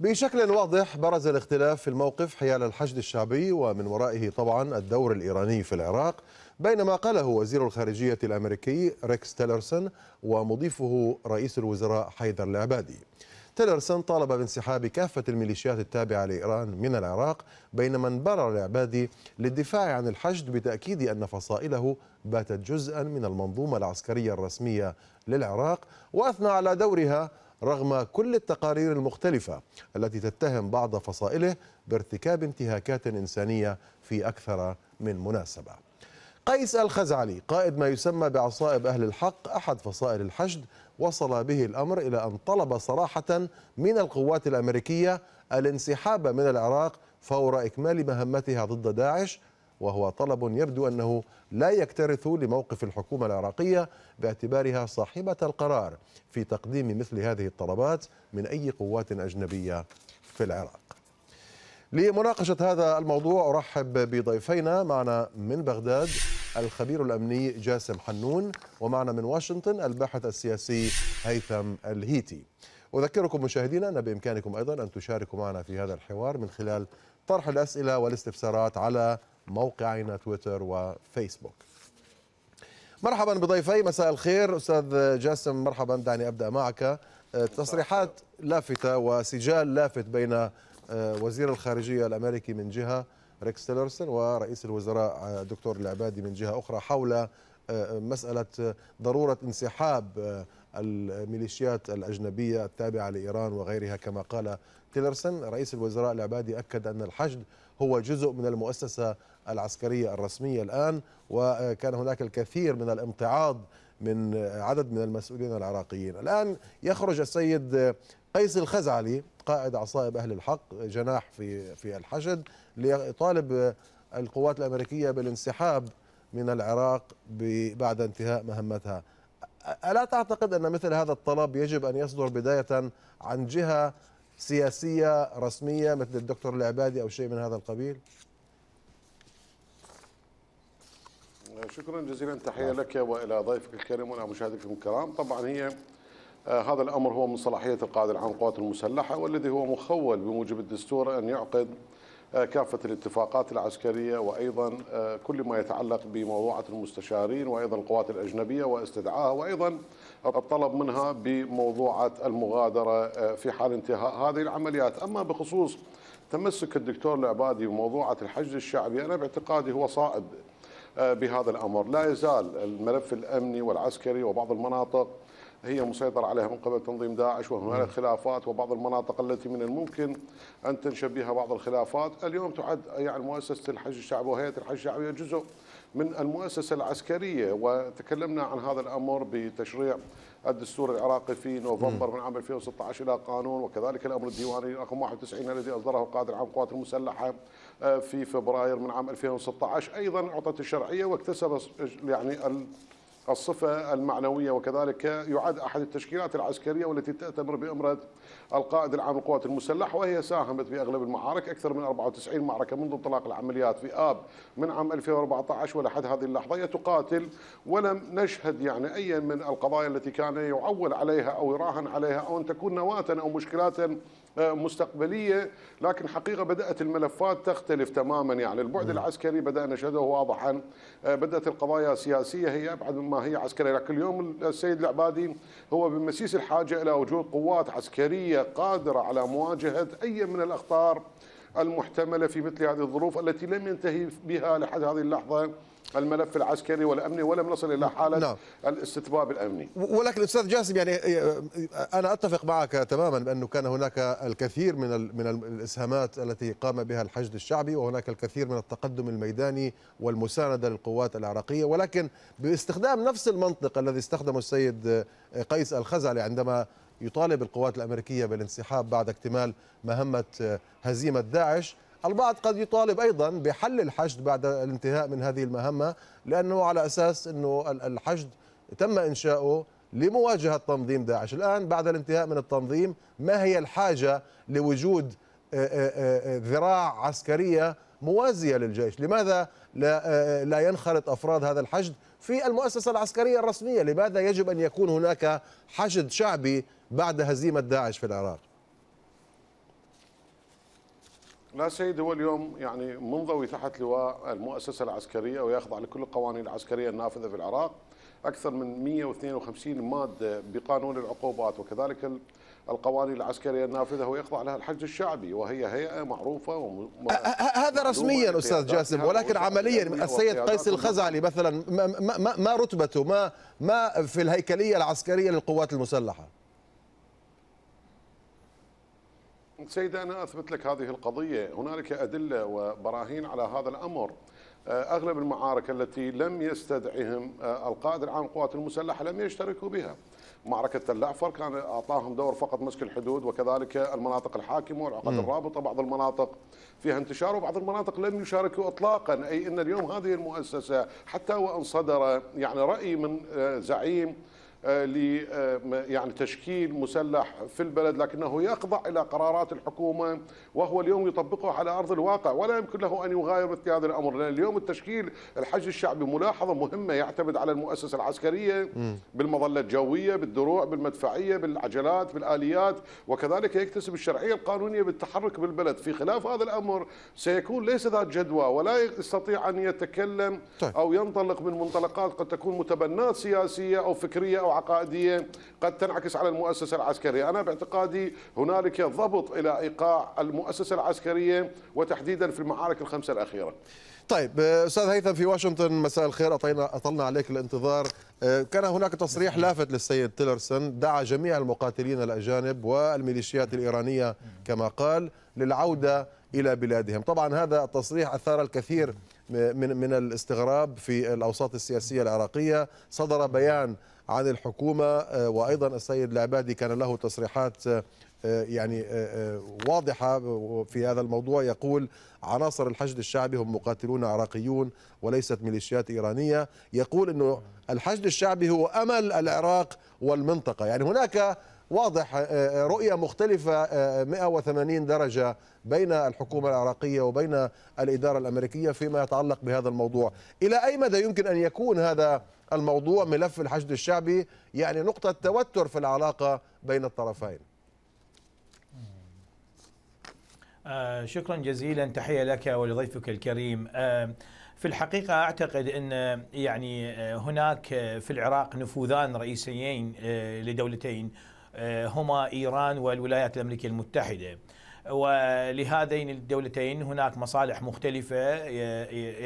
بشكل واضح برز الاختلاف في الموقف حيال الحشد الشعبي ومن ورائه طبعا الدور الإيراني في العراق بينما قاله وزير الخارجية الأمريكي ريكس تيلرسون ومضيفه رئيس الوزراء حيدر العبادي تيلرسون طالب بانسحاب كافة الميليشيات التابعة لإيران من العراق بينما انبرر العبادي للدفاع عن الحشد بتأكيد أن فصائله باتت جزءا من المنظومة العسكرية الرسمية للعراق وأثنى على دورها رغم كل التقارير المختلفة التي تتهم بعض فصائله بارتكاب انتهاكات إنسانية في أكثر من مناسبة قيس الخزعلي قائد ما يسمى بعصائب أهل الحق أحد فصائل الحشد وصل به الأمر إلى أن طلب صراحة من القوات الأمريكية الانسحاب من العراق فور إكمال مهمتها ضد داعش وهو طلب يبدو أنه لا يكترث لموقف الحكومة العراقية باعتبارها صاحبة القرار في تقديم مثل هذه الطلبات من أي قوات أجنبية في العراق لمناقشة هذا الموضوع أرحب بضيفينا معنا من بغداد الخبير الأمني جاسم حنون ومعنا من واشنطن الباحث السياسي هيثم الهيتي أذكركم مشاهدينا أن بإمكانكم أيضا أن تشاركوا معنا في هذا الحوار من خلال طرح الأسئلة والاستفسارات على موقعنا تويتر وفيسبوك مرحبا بضيفي مساء الخير أستاذ جاسم مرحبا دعني أبدأ معك أه، تصريحات لافتة وسجال لافت بين أه، وزير الخارجية الأمريكي من جهة ريكس تيلرسون ورئيس الوزراء الدكتور أه، العبادي من جهة أخرى حول مسألة ضرورة انسحاب الميليشيات الأجنبية التابعة لإيران وغيرها كما قال تيلرسون رئيس الوزراء العبادي أكد أن الحشد هو جزء من المؤسسة العسكرية الرسمية الآن وكان هناك الكثير من الامتعاض من عدد من المسؤولين العراقيين الآن يخرج السيد قيس الخزعلي قائد عصائب أهل الحق جناح في, في الحشد ليطالب القوات الأمريكية بالانسحاب من العراق بعد انتهاء مهمتها ألا تعتقد أن مثل هذا الطلب يجب أن يصدر بداية عن جهة سياسية رسمية مثل الدكتور العبادي أو شيء من هذا القبيل؟ شكرا جزيلا تحيه لك والى ضيفك الكريم والى مشاهديكم الكرام طبعا هي آه، هذا الامر هو من صلاحيه القائد العام للقوات المسلحه والذي هو مخول بموجب الدستور ان يعقد آه، كافه الاتفاقات العسكريه وايضا آه، كل ما يتعلق بموضوعه المستشارين وايضا القوات الاجنبيه واستدعائها وايضا الطلب منها بموضوعه المغادره في حال انتهاء هذه العمليات، اما بخصوص تمسك الدكتور العبادي بموضوعه الحشد الشعبي انا باعتقادي هو صائب بهذا الأمر لا يزال الملف الأمني والعسكري وبعض المناطق هي مسيطر عليها من قبل تنظيم داعش وهناك خلافات وبعض المناطق التي من الممكن أن تنشب بها بعض الخلافات اليوم تعد يعني مؤسسة الحج الشعبي وهيئة الحج الشعبي جزء من المؤسسة العسكرية وتكلمنا عن هذا الأمر بتشريع الدستور العراقي في نوفمبر من عام 2016 إلى قانون وكذلك الأمر الديواني رقم 91 الذي أصدره القائد العام القوات المسلحة آه، في فبراير من عام 2016 أيضا أعطت الشرعية واكتسب يعني الصفة المعنوية وكذلك يعد أحد التشكيلات العسكرية والتي تأتمر بأمرة القائد العام للقوات المسلحة وهي ساهمت في أغلب المعارك أكثر من 94 معركة منذ انطلاق العمليات في آب من عام 2014 ولحد هذه اللحظة هي تقاتل ولم نشهد يعني أي من القضايا التي كان يعول عليها أو يراهن عليها أو أن تكون نواة أو مشكلات آه، مستقبليه لكن حقيقه بدات الملفات تختلف تماما يعني البعد العسكري بدأ نشهده واضحا آه، بدات القضايا السياسيه هي ابعد مما هي عسكريه لكن اليوم السيد العبادي هو بمسيس الحاجه الى وجود قوات عسكريه قادره على مواجهه اي من الاخطار المحتمله في مثل هذه الظروف التي لم ينتهي بها لحد هذه اللحظه الملف العسكري والأمني ولم نصل إلى نعم. حالة نعم. الاستتباب الأمني ولكن أستاذ جاسم يعني آه، آه، أنا أتفق معك تماما بأنه كان هناك الكثير من من الإسهامات التي قام بها الحشد الشعبي وهناك الكثير من التقدم الميداني والمساندة للقوات العراقية ولكن باستخدام نفس المنطق الذي استخدمه السيد آه، قيس الخزعلي عندما يطالب القوات الأمريكية بالانسحاب بعد اكتمال مهمة هزيمة داعش البعض قد يطالب أيضا بحل الحشد بعد الانتهاء من هذه المهمة لأنه على أساس أنه الحشد تم إنشاؤه لمواجهة تنظيم داعش الآن بعد الانتهاء من التنظيم ما هي الحاجة لوجود آه، آه، آه، ذراع عسكرية موازية للجيش لماذا لا, لا ينخرط أفراد هذا الحشد في المؤسسة العسكرية الرسمية لماذا يجب أن يكون هناك حشد شعبي بعد هزيمة داعش في العراق لا سيد هو اليوم يعني منضوي تحت لواء المؤسسه العسكريه ويخضع لكل القوانين العسكريه النافذه في العراق اكثر من 152 ماده بقانون العقوبات وكذلك القوانين العسكريه النافذه ويخضع لها الحج الشعبي وهي هيئه معروفه أه، أه، أه، هذا رسميا استاذ جاسم ولكن عمليا السيد قيس الخزعلي مثلا ما, ما, ما رتبته ما ما في الهيكليه العسكريه للقوات المسلحه سيدة أنا أثبت لك هذه القضية هنالك أدلة وبراهين على هذا الأمر آه، أغلب المعارك التي لم يستدعهم آه، القائد العام للقوات المسلحة لم يشتركوا بها معركة اللعفر كان أعطاهم دور فقط مسك الحدود وكذلك المناطق الحاكمة والعقد الرابطة بعض المناطق فيها انتشار وبعض المناطق لم يشاركوا إطلاقا أي أن اليوم هذه المؤسسة حتى وإن صدر يعني رأي من آه، زعيم آه، ل آه، يعني تشكيل مسلح في البلد لكنه يخضع الى قرارات الحكومه وهو اليوم يطبقه على ارض الواقع ولا يمكن له ان يغاير مثل هذا الامر لان اليوم التشكيل الحشد الشعبي ملاحظه مهمه يعتمد على المؤسسه العسكريه بالمظله الجويه بالدروع بالمدفعيه بالعجلات بالاليات وكذلك يكتسب الشرعيه القانونيه بالتحرك بالبلد في خلاف هذا الامر سيكون ليس ذات جدوى ولا يستطيع ان يتكلم طيب. او ينطلق من منطلقات قد تكون متبنات سياسيه او فكريه او عقائدية قد تنعكس على المؤسسة العسكرية أنا باعتقادي هنالك ضبط إلى إيقاع المؤسسة العسكرية وتحديدا في المعارك الخمسة الأخيرة طيب آه، استاذ هيثم في واشنطن مساء الخير اطينا اطلنا عليك الانتظار آه، كان هناك تصريح نعم. لافت للسيد تيلرسون دعا جميع المقاتلين الاجانب والميليشيات الايرانيه كما قال للعوده الى بلادهم طبعا هذا التصريح اثار الكثير من من الاستغراب في الاوساط السياسيه العراقيه صدر بيان عن الحكومه آه، وايضا السيد العبادي كان له تصريحات آه، آه، يعني واضحة في هذا الموضوع يقول عناصر الحشد الشعبي هم مقاتلون عراقيون وليست ميليشيات إيرانية يقول أنه الحشد الشعبي هو أمل العراق والمنطقة يعني هناك واضح آه، آه، رؤية مختلفة 180 آه، درجة بين الحكومة العراقية وبين الإدارة الأمريكية فيما يتعلق بهذا الموضوع إلى أي مدى يمكن أن يكون هذا الموضوع ملف الحشد الشعبي يعني نقطة توتر في العلاقة بين الطرفين شكرا جزيلا تحية لك ولضيفك الكريم في الحقيقة أعتقد أن يعني هناك في العراق نفوذان رئيسيين لدولتين آه، هما إيران والولايات الأمريكية المتحدة ولهذين الدولتين هناك مصالح مختلفة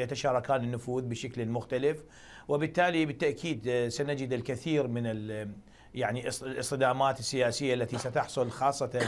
يتشاركان النفوذ بشكل مختلف وبالتالي بالتأكيد آه، سنجد الكثير من يعني الصدامات السياسية التي ستحصل خاصة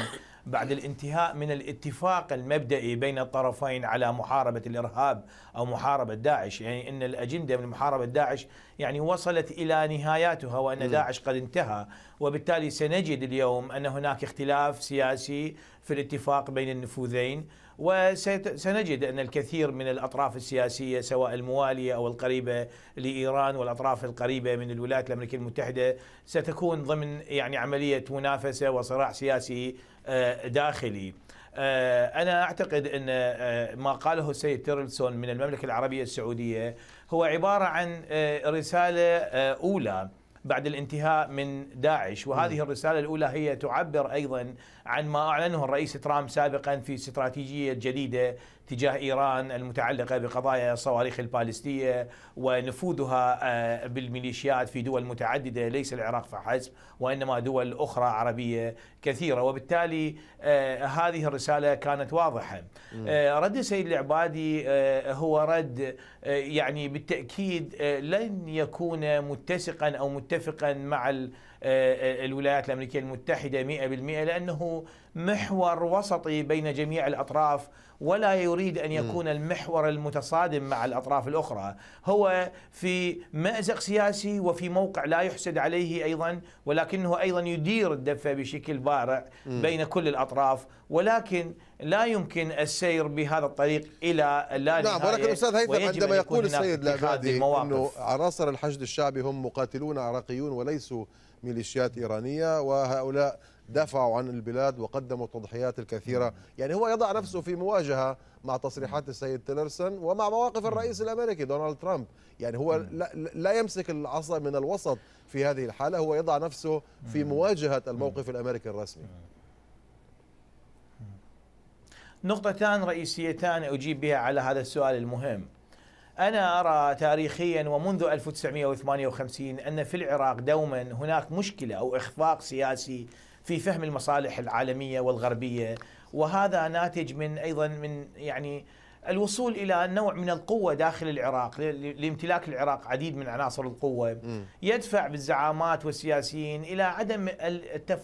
بعد الانتهاء من الاتفاق المبدئي بين الطرفين على محاربة الإرهاب أو محاربة داعش يعني أن الأجندة من محاربة داعش يعني وصلت إلى نهاياتها وأن داعش قد انتهى وبالتالي سنجد اليوم أن هناك اختلاف سياسي في الاتفاق بين النفوذين وسنجد أن الكثير من الأطراف السياسية سواء الموالية أو القريبة لإيران والأطراف القريبة من الولايات الأمريكية المتحدة ستكون ضمن يعني عملية منافسة وصراع سياسي آه، داخلي آه، أنا أعتقد أن آه، ما قاله السيد تيرلسون من المملكة العربية السعودية هو عبارة عن رسالة أولى بعد الانتهاء من داعش وهذه الرسالة الأولى هي تعبر أيضا عن ما أعلنه الرئيس ترامب سابقا في استراتيجية جديدة تجاه إيران المتعلقة بقضايا الصواريخ البالستية ونفوذها آه، بالميليشيات في دول متعددة ليس العراق فحسب وإنما دول أخرى عربية كثيرة وبالتالي آه، هذه الرسالة كانت واضحة آه، رد السيد العبادي هو رد يعني بالتأكيد لن يكون متسقا أو متفقا مع آه، آه، الولايات الأمريكية المتحدة 100% لأنه محور وسطي بين جميع الأطراف ولا يريد أن يكون المحور المتصادم مع الأطراف الأخرى هو في مأزق سياسي وفي موقع لا يحسد عليه أيضا ولكنه أيضا يدير الدفة بشكل بارع بين كل الأطراف ولكن لا يمكن السير بهذا الطريق الى لا نعم ولكن استاذ هيثم عندما يقول السيد لابادي انه عناصر الحشد الشعبي هم مقاتلون عراقيون وليسوا ميليشيات ايرانيه وهؤلاء دافعوا عن البلاد وقدموا التضحيات الكثيره، يعني هو يضع نفسه في مواجهه مع تصريحات السيد تيلرسون ومع مواقف الرئيس الامريكي دونالد ترامب، يعني هو لا يمسك العصا من الوسط في هذه الحاله، هو يضع نفسه في مواجهه الموقف الامريكي الرسمي. نقطتان رئيسيتان أجيب بها على هذا السؤال المهم أنا أرى تاريخيا ومنذ 1958 أن في العراق دوما هناك مشكلة أو إخفاق سياسي في فهم المصالح العالمية والغربية وهذا ناتج من أيضا من يعني الوصول الى نوع من القوه داخل العراق لامتلاك العراق عديد من عناصر القوه يدفع بالزعامات والسياسيين الى عدم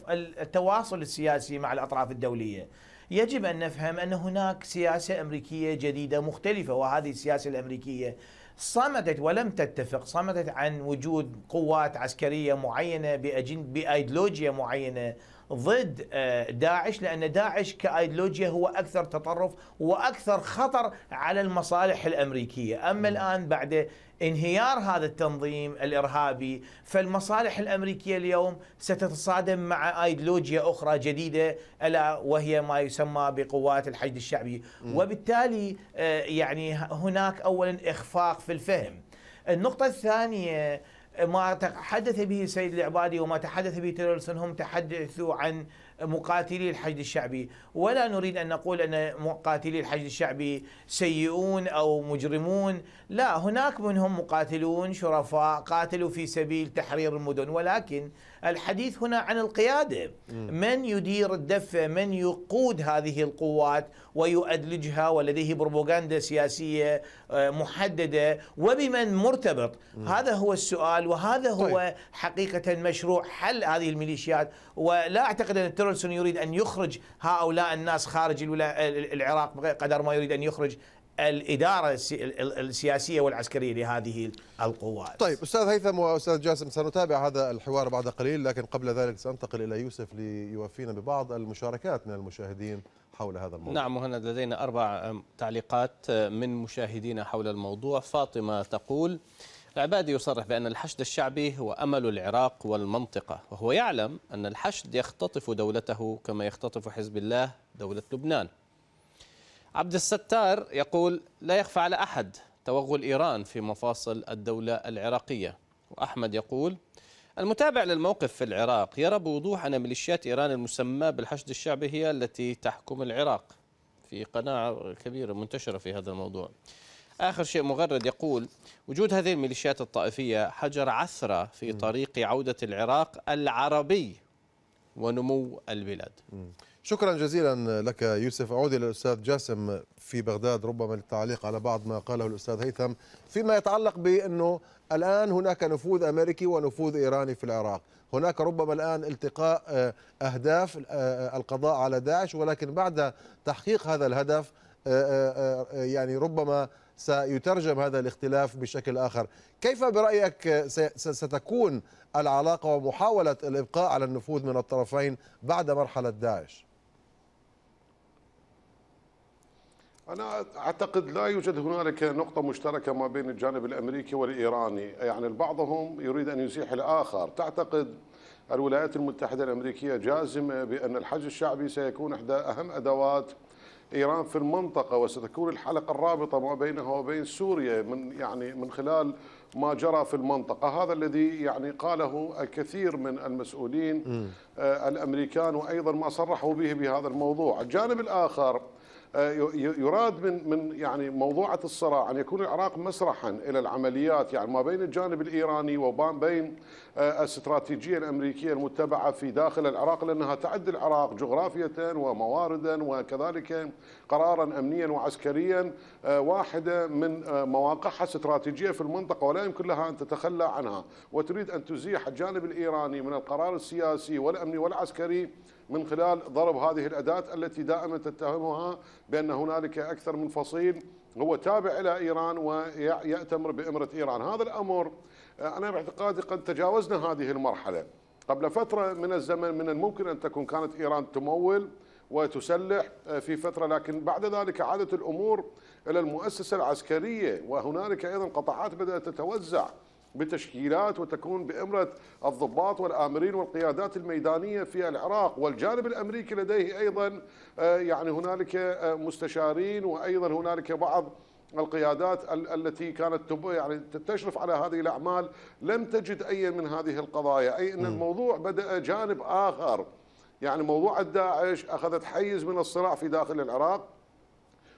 التواصل السياسي مع الاطراف الدوليه يجب أن نفهم أن هناك سياسة أمريكية جديدة مختلفة وهذه السياسة الأمريكية صمتت ولم تتفق صمتت عن وجود قوات عسكرية معينة بأيدلوجيا معينة ضد آه، داعش لأن داعش كأيدلوجيا هو أكثر تطرف وأكثر خطر على المصالح الأمريكية أما الآن بعد انهيار هذا التنظيم الارهابي فالمصالح الامريكيه اليوم ستتصادم مع ايديولوجيا اخرى جديده الا وهي ما يسمى بقوات الحشد الشعبي وبالتالي آه، يعني هناك اولا اخفاق في الفهم النقطه الثانيه ما تحدث به السيد العبادي وما تحدث به تيلرسون هم تحدثوا عن مقاتلي الحشد الشعبي ولا نريد أن نقول أن مقاتلي الحشد الشعبي سيئون أو مجرمون لا هناك منهم مقاتلون شرفاء قاتلوا في سبيل تحرير المدن ولكن الحديث هنا عن القيادة من يدير الدفة من يقود هذه القوات ويؤدلجها ولديه بروباغندا سياسية آه، محددة وبمن مرتبط هذا هو السؤال وهذا هو طيب. حقيقة مشروع حل هذه الميليشيات ولا أعتقد أن الترور تيلرسون يريد أن يخرج هؤلاء الناس خارج العراق قدر ما يريد أن يخرج الإدارة السياسية والعسكرية لهذه القوات طيب أستاذ هيثم وأستاذ جاسم سنتابع هذا الحوار بعد قليل لكن قبل ذلك سأنتقل إلى يوسف ليوفينا ببعض المشاركات من المشاهدين حول هذا الموضوع نعم مهند لدينا أربع تعليقات من مشاهدينا حول الموضوع فاطمة تقول العبادي يصرح بأن الحشد الشعبي هو أمل العراق والمنطقة وهو يعلم أن الحشد يختطف دولته كما يختطف حزب الله دولة لبنان عبد الستار يقول لا يخفى على أحد توغل إيران في مفاصل الدولة العراقية وأحمد يقول المتابع للموقف في العراق يرى بوضوح أن ميليشيات إيران المسمى بالحشد الشعبي هي التي تحكم العراق في قناعة كبيرة منتشرة في هذا الموضوع آخر شيء مغرد يقول وجود هذه الميليشيات الطائفية حجر عثرة في طريق عودة العراق العربي ونمو البلاد شكرا جزيلا لك يوسف أعود إلى الأستاذ جاسم في بغداد ربما للتعليق على بعض ما قاله الأستاذ هيثم فيما يتعلق بأنه الآن هناك نفوذ أمريكي ونفوذ إيراني في العراق هناك ربما الآن التقاء آه، أهداف آه، آه، القضاء على داعش ولكن بعد تحقيق هذا الهدف يعني ربما سيترجم هذا الاختلاف بشكل آخر كيف برأيك ستكون العلاقة ومحاولة الإبقاء على النفوذ من الطرفين بعد مرحلة داعش أنا أعتقد لا يوجد هنالك نقطة مشتركة ما بين الجانب الأمريكي والإيراني يعني البعضهم يريد أن يزيح الآخر تعتقد الولايات المتحدة الأمريكية جازمة بأن الحج الشعبي سيكون إحدى أهم أدوات إيران في المنطقة وستكون الحلقة الرابطة ما بينها وبين سوريا من يعني من خلال ما جرى في المنطقة هذا الذي يعني قاله الكثير من المسؤولين آه، الأمريكان وأيضا ما صرحوا به بهذا الموضوع الجانب الآخر آه، يراد من من يعني موضوعة الصراع أن يكون العراق مسرحا إلى العمليات يعني ما بين الجانب الإيراني وما بين الاستراتيجية آه، الأمريكية المتبعة في داخل العراق لأنها تعد العراق جغرافية ومواردا وكذلك قرارا أمنيا وعسكريا آه، واحدة من آه، مواقعها الاستراتيجية في المنطقة ولا يمكن لها أن تتخلى عنها وتريد أن تزيح الجانب الإيراني من القرار السياسي والأمني والعسكري من خلال ضرب هذه الأداة التي دائما تتهمها بأن هنالك أكثر من فصيل هو تابع إلى إيران ويأتمر بإمرة إيران هذا الأمر آه، أنا باعتقادي قد تجاوزنا هذه المرحلة قبل فترة من الزمن من الممكن أن تكون كانت إيران تمول وتسلح آه، في فترة لكن بعد ذلك عادت الأمور إلى المؤسسة العسكرية وهنالك أيضا قطاعات بدأت تتوزع بتشكيلات وتكون بإمرة الضباط والآمرين والقيادات الميدانية في العراق والجانب الأمريكي لديه أيضا آه، يعني هنالك آه، مستشارين وأيضا هنالك بعض القيادات التي كانت يعني تشرف على هذه الأعمال لم تجد أي من هذه القضايا أي أن الموضوع بدأ جانب آخر يعني موضوع الداعش أخذت حيز من الصراع في داخل العراق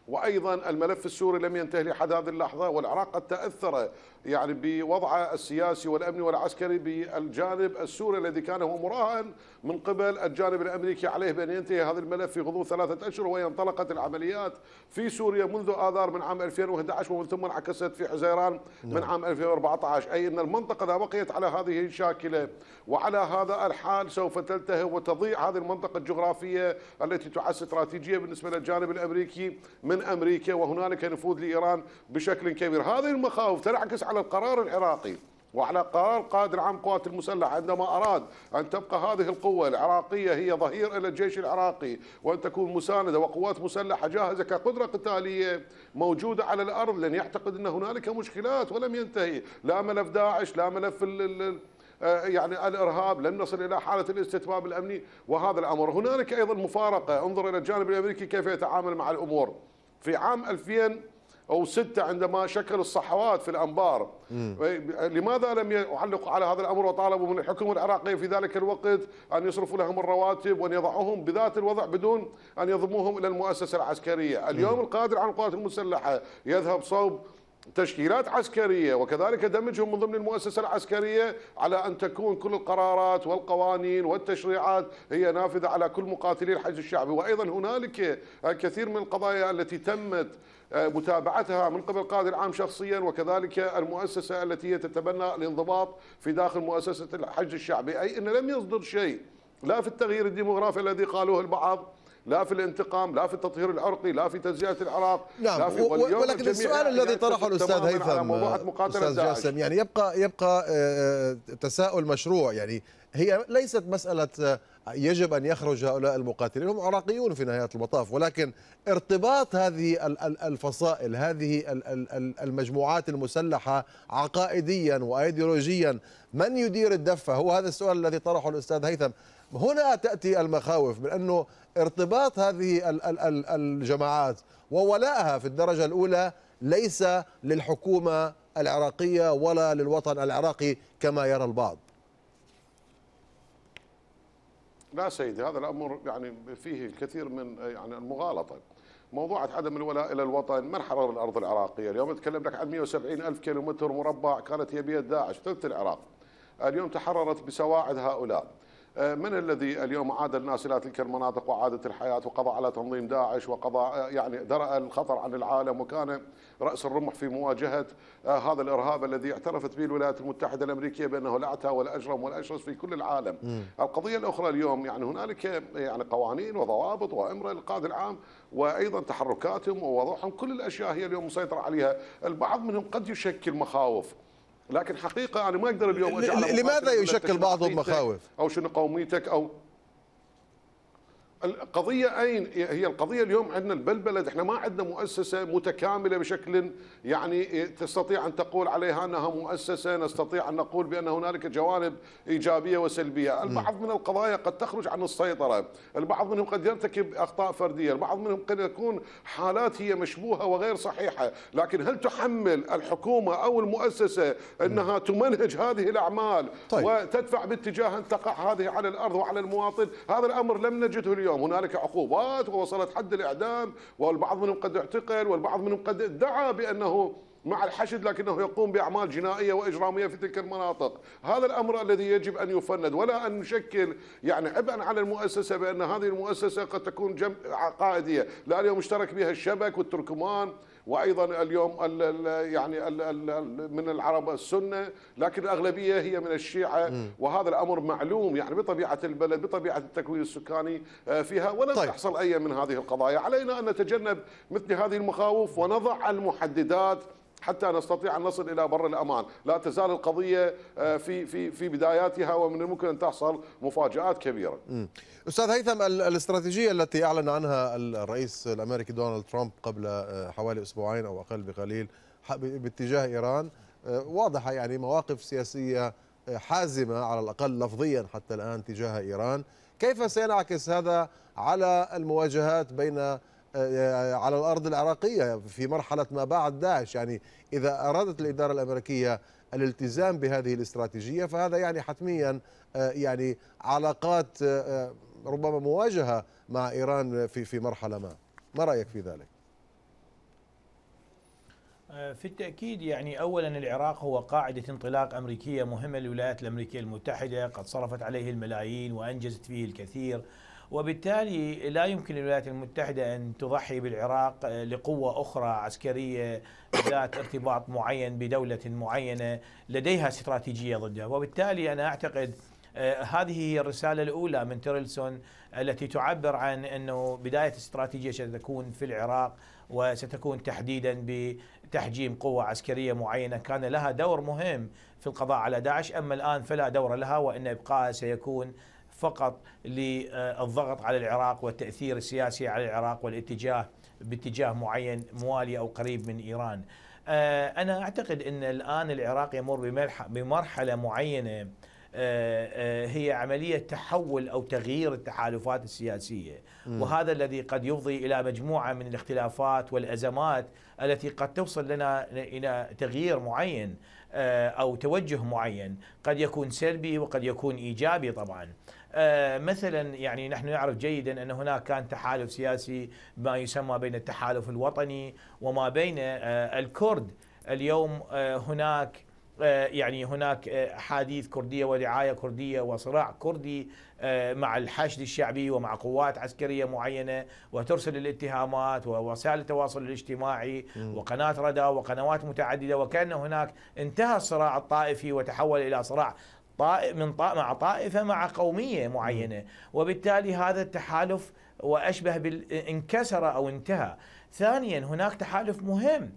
وأيضا الملف السوري لم ينتهي لحد هذه اللحظة والعراق قد تأثر يعني بوضعه السياسي والامني والعسكري بالجانب السوري الذي كان هو مراهن من قبل الجانب الامريكي عليه بان ينتهي هذا الملف في غضون ثلاثه اشهر وهي انطلقت العمليات في سوريا منذ اذار من عام 2011 ومن ثم انعكست في حزيران من نعم. عام 2014 اي ان المنطقه اذا بقيت على هذه الشاكله وعلى هذا الحال سوف تلتهب وتضيع هذه المنطقه الجغرافيه التي تعد استراتيجيه بالنسبه للجانب الامريكي من امريكا وهنالك نفوذ لايران بشكل كبير هذه المخاوف تنعكس على القرار العراقي وعلى قرار قائد العام قوات المسلحة عندما أراد أن تبقى هذه القوة العراقية هي ظهير إلى الجيش العراقي وأن تكون مساندة وقوات مسلحة جاهزة كقدرة قتالية موجودة على الأرض لن يعتقد أن هنالك مشكلات ولم ينتهي لا ملف داعش لا ملف آه، يعني الارهاب لن نصل الى حاله الاستتباب الامني وهذا الامر هنالك ايضا مفارقه انظر الى الجانب الامريكي كيف يتعامل مع الامور في عام 2000 أو ستة عندما شكل الصحوات في الأنبار لماذا لم يعلقوا على هذا الأمر وطالبوا من الحكومة العراقية في ذلك الوقت أن يصرفوا لهم الرواتب وأن يضعوهم بذات الوضع بدون أن يضموهم إلى المؤسسة العسكرية اليوم القادر على القوات المسلحة يذهب صوب تشكيلات عسكرية وكذلك دمجهم من ضمن المؤسسة العسكرية على أن تكون كل القرارات والقوانين والتشريعات هي نافذة على كل مقاتلي الحج الشعبي وأيضا هنالك الكثير من القضايا التي تمت آه، متابعتها من قبل قاضي العام شخصيا وكذلك المؤسسة التي تتبنى الانضباط في داخل مؤسسة الحج الشعبي أي أن لم يصدر شيء لا في التغيير الديموغرافي الذي قالوه البعض لا في الانتقام لا في التطهير العرقي لا في تجزئه العراق نعم لا في ولكن السؤال الذي طرحه الاستاذ هيثم استاذ جاسم يعني يبقى يبقى آه، تساؤل مشروع يعني هي ليست مساله آه، يجب أن يخرج هؤلاء المقاتلين هم عراقيون في نهاية المطاف ولكن ارتباط هذه الفصائل هذه المجموعات المسلحة عقائديا وأيديولوجيا من يدير الدفة هو هذا السؤال الذي طرحه الأستاذ هيثم هنا تأتي المخاوف من أنه ارتباط هذه الجماعات وولائها في الدرجة الأولى ليس للحكومة العراقية ولا للوطن العراقي كما يرى البعض لا سيدي هذا الامر يعني فيه الكثير من يعني المغالطه موضوع عدم الولاء الى الوطن من حرر الارض العراقيه اليوم اتكلم لك عن 170 الف كيلومتر مربع كانت هي بيد داعش ثلث العراق اليوم تحررت بسواعد هؤلاء آه، من الذي اليوم عاد الناس الى تلك المناطق وعادت الحياه وقضى على تنظيم داعش وقضى آه، يعني درأ الخطر عن العالم وكان راس الرمح في مواجهه آه، هذا الارهاب الذي اعترفت به الولايات المتحده الامريكيه بانه الاعتى والاجرم والاشرس في كل العالم. م. القضيه الاخرى اليوم يعني هنالك يعني قوانين وضوابط وامر القائد العام وايضا تحركاتهم ووضعهم كل الاشياء هي اليوم مسيطره عليها، البعض منهم قد يشكل مخاوف. لكن حقيقه انا ما اقدر اليوم اجعل لماذا يشكل بعضهم مخاوف؟ او شنو قوميتك او القضية أين هي القضية اليوم عندنا البلبلة إحنا ما عندنا مؤسسة متكاملة بشكل يعني تستطيع أن تقول عليها أنها مؤسسة نستطيع أن نقول بأن هنالك جوانب إيجابية وسلبية البعض من القضايا قد تخرج عن السيطرة البعض منهم قد يرتكب أخطاء فردية البعض منهم قد يكون حالات هي مشبوهة وغير صحيحة لكن هل تحمل الحكومة أو المؤسسة أنها تمنهج هذه الأعمال طيب. وتدفع باتجاه أن تقع هذه على الأرض وعلى المواطن هذا الأمر لم نجده اليوم اليوم هنالك عقوبات ووصلت حد الإعدام والبعض منهم قد اعتقل والبعض منهم قد ادعى بأنه مع الحشد لكنه يقوم بأعمال جنائية وإجرامية في تلك المناطق هذا الأمر الذي يجب أن يفند ولا أن نشكل يعني عبئا على المؤسسة بأن هذه المؤسسة قد تكون جم... عقائدية لا اليوم اشترك بها الشبك والتركمان وايضا اليوم ال ال يعني ال ال من العرب السنه لكن الاغلبيه هي من الشيعه وهذا الامر معلوم يعني بطبيعه البلد بطبيعه التكوين السكاني آه، فيها ولن طيب. تحصل اي من هذه القضايا علينا ان نتجنب مثل هذه المخاوف ونضع المحددات حتى نستطيع ان نصل الى بر الامان، لا تزال القضيه آه، في في في بداياتها ومن الممكن ان تحصل مفاجات كبيره. مم. استاذ هيثم الاستراتيجيه التي اعلن عنها الرئيس الامريكي دونالد ترامب قبل آه، حوالي اسبوعين او اقل بقليل باتجاه ايران آه، واضحه يعني مواقف سياسيه حازمه على الاقل لفظيا حتى الان تجاه ايران، كيف سينعكس هذا على المواجهات بين على الأرض العراقية في مرحلة ما بعد داعش يعني إذا أرادت الإدارة الأمريكية الالتزام بهذه الاستراتيجية فهذا يعني حتميا آه، يعني علاقات آه، آه، ربما مواجهة مع إيران في في مرحلة ما ما رأيك في ذلك؟ في التأكيد يعني أولا العراق هو قاعدة انطلاق أمريكية مهمة للولايات الأمريكية المتحدة قد صرفت عليه الملايين وأنجزت فيه الكثير وبالتالي لا يمكن للولايات المتحدة أن تضحي بالعراق آه، لقوة أخرى عسكرية ذات ارتباط معين بدولة معينة لديها استراتيجية ضده وبالتالي أنا أعتقد آه، هذه هي الرسالة الأولى من تيرلسون التي تعبر عن أنه بداية استراتيجية ستكون في العراق وستكون تحديدا بتحجيم قوة عسكرية معينة كان لها دور مهم في القضاء على داعش أما الآن فلا دور لها وإن إبقائها سيكون فقط للضغط على العراق والتأثير السياسي على العراق والاتجاه باتجاه معين موالي أو قريب من إيران آه، أنا أعتقد أن الآن العراق يمر بمرحلة معينة آه، آه، هي عملية تحول أو تغيير التحالفات السياسية وهذا الذي قد يفضي إلى مجموعة من الاختلافات والأزمات التي قد توصل لنا إلى تغيير معين أو توجه معين قد يكون سلبي وقد يكون إيجابي طبعا آه، مثلا يعني نحن نعرف جيدا أن هناك كان تحالف سياسي ما يسمى بين التحالف الوطني وما بين آه، الكرد اليوم آه، هناك يعني هناك احاديث كرديه ودعايه كرديه وصراع كردي مع الحشد الشعبي ومع قوات عسكريه معينه وترسل الاتهامات ووسائل التواصل الاجتماعي وقناه ردا وقنوات متعدده وكان هناك انتهى الصراع الطائفي وتحول الى صراع طائف من طائف مع طائفة مع قومية معينة وبالتالي هذا التحالف وأشبه انكسر أو انتهى ثانيا هناك تحالف مهم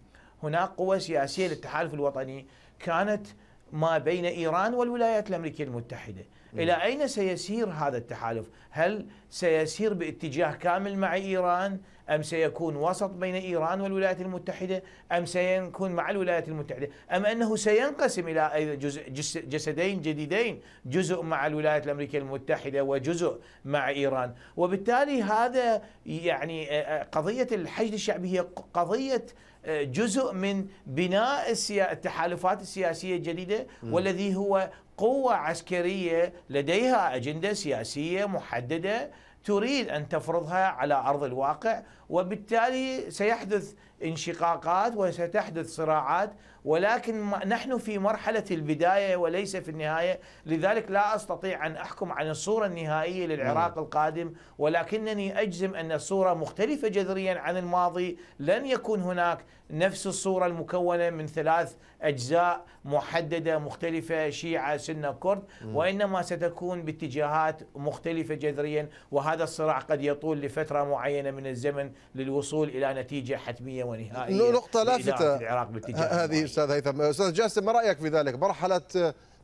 هناك قوى سياسية للتحالف الوطني كانت ما بين إيران والولايات الأمريكية المتحدة إلى أين سيسير هذا التحالف؟ هل سيسير باتجاه كامل مع إيران؟ أم سيكون وسط بين إيران والولايات المتحدة أم سيكون مع الولايات المتحدة أم أنه سينقسم إلى جزء جسدين جديدين جزء مع الولايات الأمريكية المتحدة وجزء مع إيران وبالتالي هذا يعني آه، آه، قضية الحشد الشعبي هي قضية آه، جزء من بناء التحالفات السياسية الجديدة والذي هو قوة عسكرية لديها أجندة سياسية محددة تريد أن تفرضها على أرض الواقع وبالتالي سيحدث انشقاقات وستحدث صراعات ولكن نحن في مرحلة البداية وليس في النهاية لذلك لا أستطيع أن أحكم عن الصورة النهائية للعراق نعم. القادم ولكنني أجزم أن الصورة مختلفة جذريا عن الماضي لن يكون هناك نفس الصورة المكونة من ثلاث أجزاء محددة مختلفة شيعة سنة كرد وإنما ستكون باتجاهات مختلفة جذريا وهذا الصراع قد يطول لفترة معينة من الزمن للوصول الى نتيجه حتميه ونهائيه نقطه لافته العراق باتجاه آه، هذه استاذ هيثم استاذ جاسم ما رايك في ذلك مرحله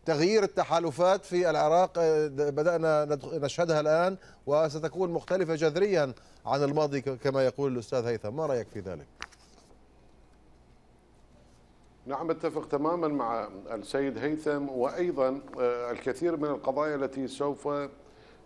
تغيير التحالفات في العراق آه، بدأنا نشهدها الآن وستكون مختلفة جذريا عن الماضي كما يقول الأستاذ هيثم ما رأيك في ذلك؟ نعم اتفق تماما مع السيد هيثم وأيضا آه، الكثير من القضايا التي سوف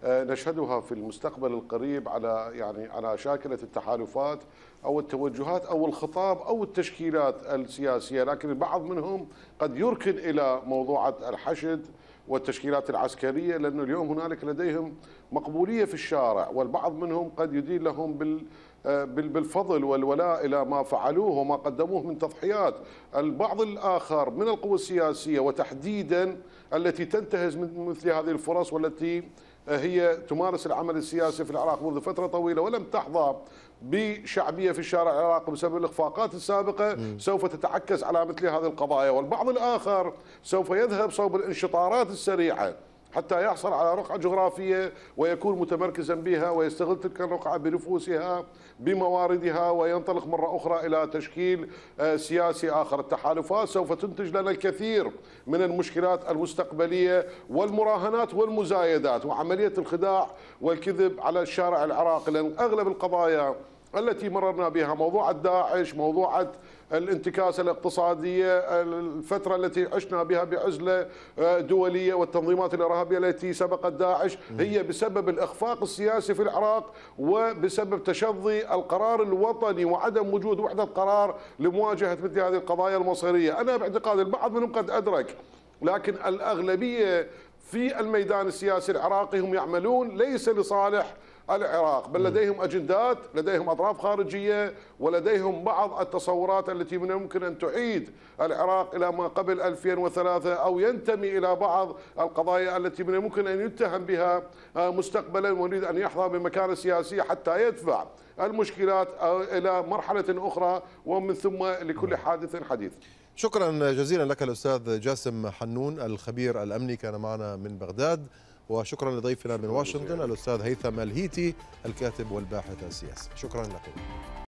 آه، نشهدها في المستقبل القريب على يعني على شاكله التحالفات او التوجهات او الخطاب او التشكيلات السياسيه، لكن البعض منهم قد يركن الى موضوعه الحشد والتشكيلات العسكريه لانه اليوم هنالك لديهم مقبوليه في الشارع والبعض منهم قد يدين لهم بال آه، بالفضل والولاء إلى ما فعلوه وما قدموه من تضحيات البعض الآخر من القوى السياسية وتحديدا التي تنتهز من مثل هذه الفرص والتي آه، هي تمارس العمل السياسي في العراق منذ فترة طويلة ولم تحظى بشعبية في الشارع العراقي بسبب الإخفاقات السابقة م. سوف تتعكس على مثل هذه القضايا والبعض الآخر سوف يذهب صوب الانشطارات السريعة حتى يحصل على رقعة جغرافية ويكون متمركزا بها ويستغل تلك الرقعة بنفوسها بمواردها وينطلق مرة أخرى إلى تشكيل آه، سياسي آخر التحالفات سوف تنتج لنا الكثير من المشكلات المستقبلية والمراهنات والمزايدات وعملية الخداع والكذب على الشارع العراقي لأن أغلب القضايا التي مررنا بها موضوع داعش موضوع الانتكاسة الاقتصادية الفترة التي عشنا بها بعزلة آه، دولية والتنظيمات الإرهابية التي سبقت داعش هي بسبب الإخفاق السياسي في العراق وبسبب تشظي القرار الوطني وعدم وجود وحدة قرار لمواجهة مثل هذه القضايا المصيرية أنا باعتقادي البعض منهم قد أدرك لكن الأغلبية في الميدان السياسي العراقي هم يعملون ليس لصالح العراق بل لديهم أجندات لديهم أطراف خارجية ولديهم بعض التصورات التي من الممكن أن تعيد العراق إلى ما قبل 2003 أو ينتمي إلى بعض القضايا التي من الممكن أن يتهم بها آه، مستقبلا ويريد أن يحظى بمكانة سياسية حتى يدفع المشكلات آه، إلى مرحلة أخرى ومن ثم لكل حادث حديث شكرا جزيلا لك الأستاذ جاسم حنون الخبير الأمني كان معنا من بغداد وشكرا لضيفنا من واشنطن الأستاذ هيثم الهيتي الكاتب والباحث السياسي شكرا لكم